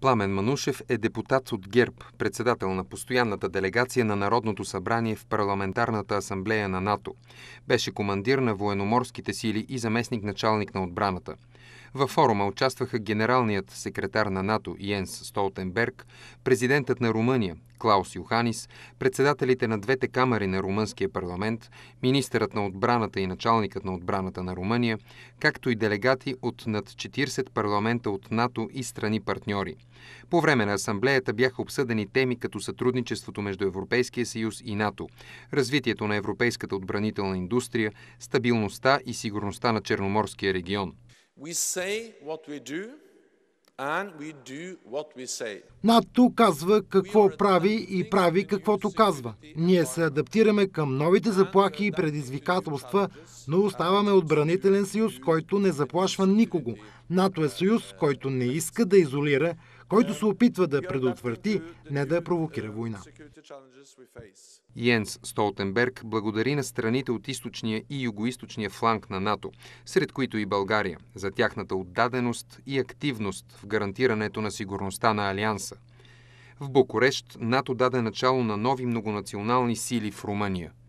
Пламен Манушев е депутат от ГЕРБ, председател на постоянната делегация на Народното събрание в Парламентарната асамблея на НАТО. Беше командир на военноморските сили и заместник началник на отбраната. Във форума участваха генералният секретар на НАТО Йенс Столтенберг, президентът на Румъния Клаус Йоханис, председателите на двете камери на румънския парламент, министърът на отбраната и началникът на отбраната на Румъния, както и делегати от над 40 парламента от НАТО и страни партньори. По време на асамблеята бяха обсъдени теми като сътрудничеството между Европейския съюз и НАТО, развитието на европейската отбранителна индустрия, стабилността и сигурността на Черноморския регион – НАТО казва какво прави и прави каквото казва. Ние се адаптираме към новите uh, заплахи и предизвикателства, но uh, оставаме отбранителен съюз, който не заплашва никого. НАТО е съюз, uh, който не иска да изолира, който се опитва да предотврати, не да провокира война. Йенс Столтенберг благодари на страните от източния и югоисточния фланг на НАТО, сред които и България, за тяхната отдаденост и активност в гарантирането на сигурността на Алианса. В Букурещ НАТО даде начало на нови многонационални сили в Румъния –